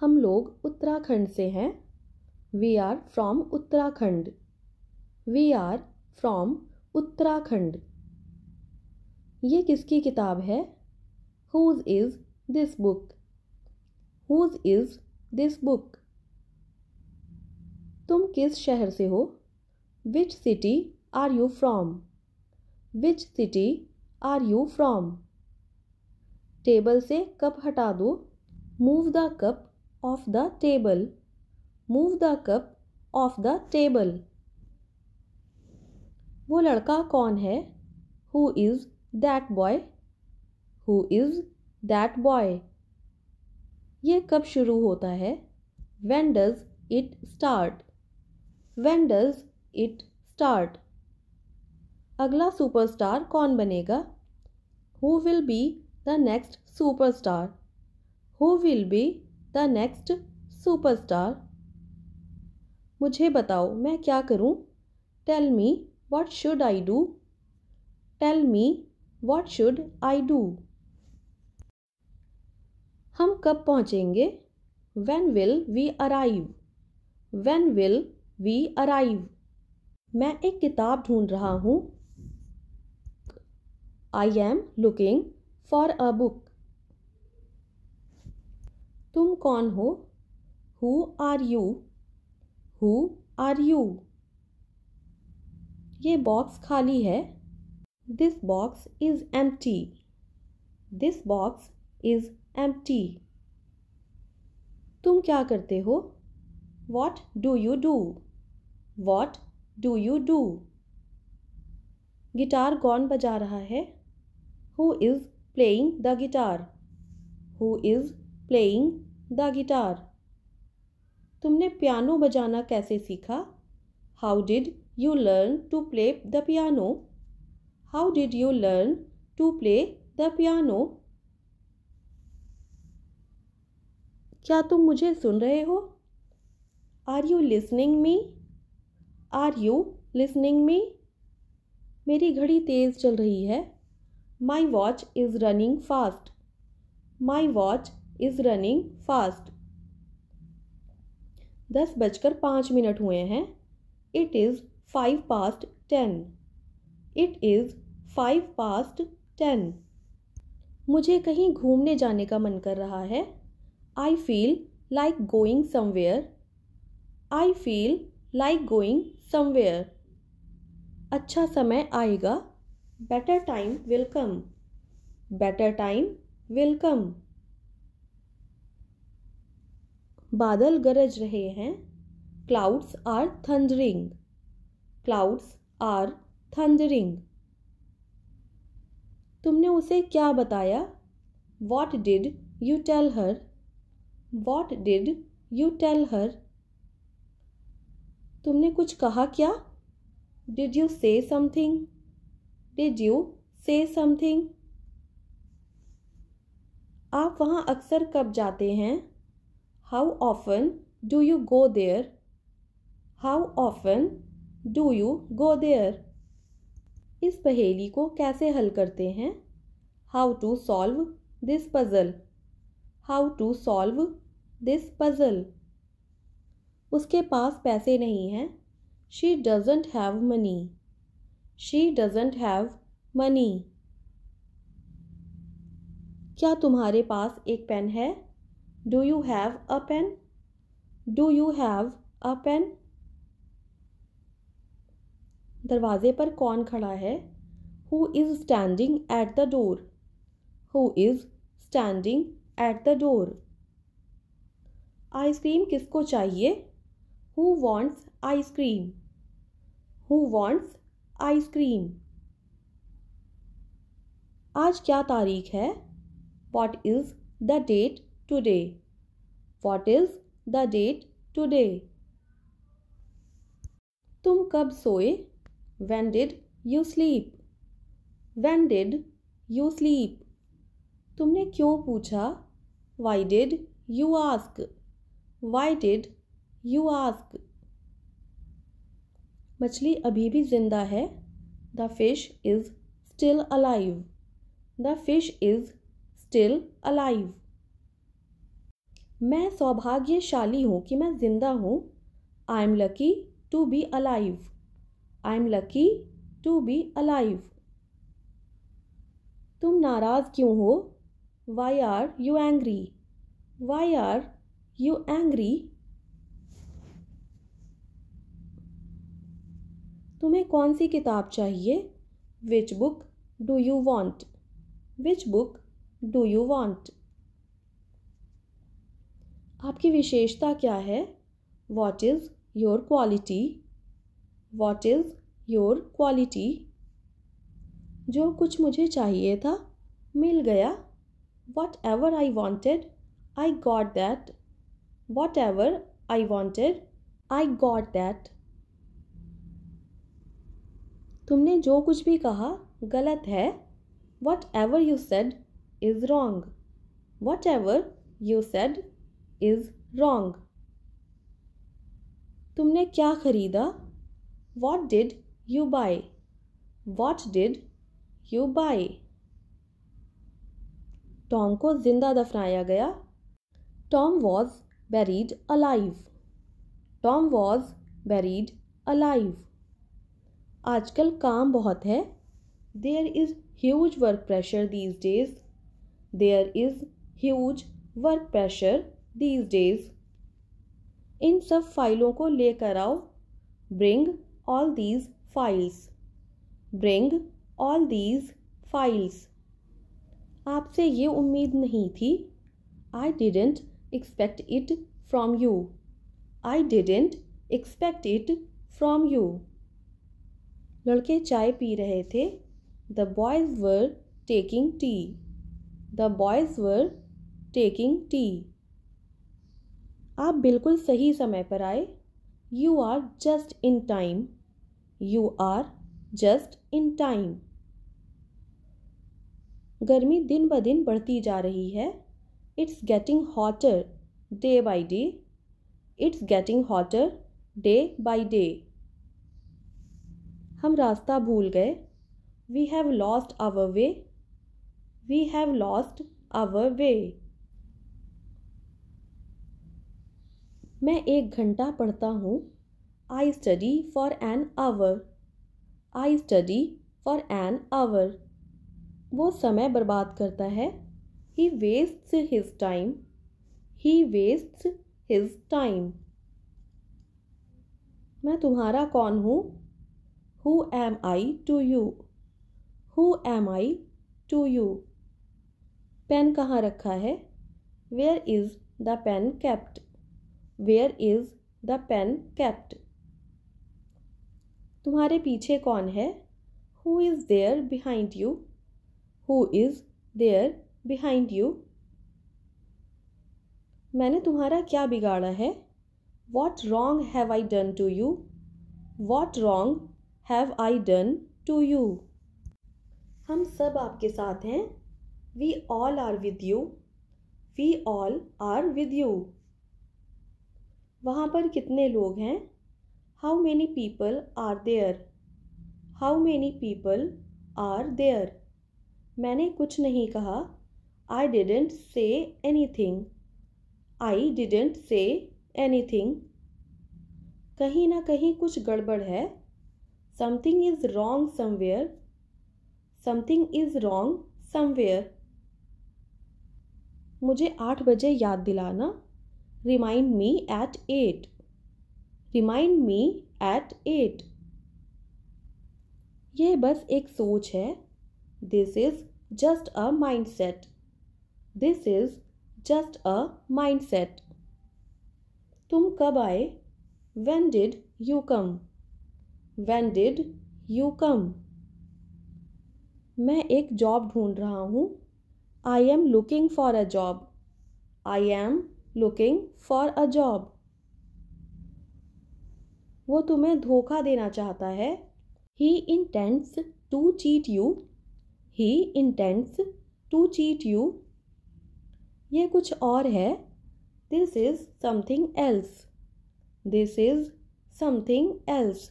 हम लोग उत्तराखंड से हैं we are from Uttarakhand we are from Uttarakhand ये किसकी किताब है whose is this book whose is this book तुम किस शहर से हो which city are you from which city are you from table से कप हटा दो move the cup off the table. Move the cup off the table. वो लड़का कौन है who is that boy who is that boy ये कब शुरू होता है when does it start when does it start अगला सुपरस्टार कौन बनेगा who will be the next superstar who will be the next superstar मुझे बताओ मैं क्या करूं? Tell me what should I do tell me what should I do हम कब पहुंचेंगे when will we arrive when will we arrive मैं एक किताब ढूंढ रहा हूँ I am looking for a book तुम कौन हो who are you who are you ये बॉक्स खाली है this box is empty this box is empty तुम क्या करते हो what do you do what do you do guitar कौन बजा रहा है who is playing the guitar who is playing the guitar तुमने पियानो बजाना कैसे सीखा how did you learn to play the piano how did you learn to play the piano क्या तुम मुझे सुन रहे हो are you listening me are you listening me मेरी घड़ी तेज़ चल रही है my watch is running fast my watch is running fast दस बजकर पाँच मिनट हुए हैं it is five past ten it is five past ten मुझे कहीं घूमने जाने का मन कर रहा है I feel like going somewhere I feel like going somewhere अच्छा समय आएगा better time will come better time will come बादल गरज रहे हैं clouds are thundering clouds are thundering तुमने उसे क्या बताया what did you tell her what did you tell her तुमने कुछ कहा क्या did you say something did you say something आप वहाँ अक्सर कब जाते हैं How often do you go there how often do you go there इस पहेली को कैसे हल करते हैं how to solve this puzzle how to solve this puzzle उसके पास पैसे नहीं हैं she doesn't have money she doesn't have money क्या तुम्हारे पास एक पेन है do you have a pen do you have a pen दरवाजे पर कौन खड़ा है who is standing at the door who is standing at the door ice cream किसको चाहिए who wants ice cream who wants ice cream आज क्या तारीख है what is the date today? What is the date today? tum kab soye When did you sleep? When did you sleep? tumne kyon pucha Why did you ask? Why did you ask? machli abhi bhi zinda hai the fish is still alive the fish is still alive मैं सौभाग्यशाली हूँ कि मैं ज़िंदा हूँ I am lucky to be alive I am lucky to be alive तुम नाराज़ क्यों हो why are you angry why are you angry तुम्हें कौन सी किताब चाहिए which book do you want which book do you want आपकी विशेषता क्या है what is your quality what is your quality जो कुछ मुझे चाहिए था मिल गया whatever I wanted I got that what whatever I wanted I got that तुमने जो कुछ भी कहा गलत है whatever you said is wrong whatever you said is wrong तुमने क्या खरीदा what did you buy what did you buy Tom को जिंदा दफनाया गया Tom was buried alive Tom was buried alive आजकल काम बहुत है there is huge work pressure these days there is huge work pressure these days इन सब फाइलों को लेकर आओ bring all these files bring all these files आपसे ये उम्मीद नहीं थी I didn't expect it from you I didn't expect it from you लड़के चाय पी रहे थे the boys were taking tea the boys were taking tea आप बिल्कुल सही समय पर आए you are just in time you are just in time गर्मी दिन ब दिन बढ़ती जा रही है it's getting hotter day by day it's getting hotter day by day हम रास्ता भूल गए we have lost our way we have lost our way मैं एक घंटा पढ़ता हूँ I study for an hour I study for an hour वो समय बर्बाद करता है he wastes his time he wastes his time मैं तुम्हारा कौन हूँ who am I to you who am I to you pen कहाँ रखा है where is the pen kept where is the pen kept तुम्हारे पीछे कौन है who is there behind you who is there behind you मैंने तुम्हारा क्या बिगाड़ा है what wrong have I done to you what wrong have I done to you हम सब आपके साथ हैं we all are with you we all are with you वहाँ पर कितने लोग हैं how many people are there how many people are there मैंने कुछ नहीं कहा I didn't say anything I didn't say anything कहीं ना कहीं कुछ गड़बड़ है something is wrong somewhere something is wrong somewhere मुझे आठ बजे याद दिलाना remind me at eight remind me at eight यह बस एक सोच है this is just a mindset this is just a mindset तुम कब आए when did you come when did you कम मैं एक जॉब ढूंढ रहा हूँ I am looking for a job I am looking for a job वो तुम्हें धोखा देना चाहता है he intends to cheat you he intends to cheat you ये कुछ और है this is something else this is something else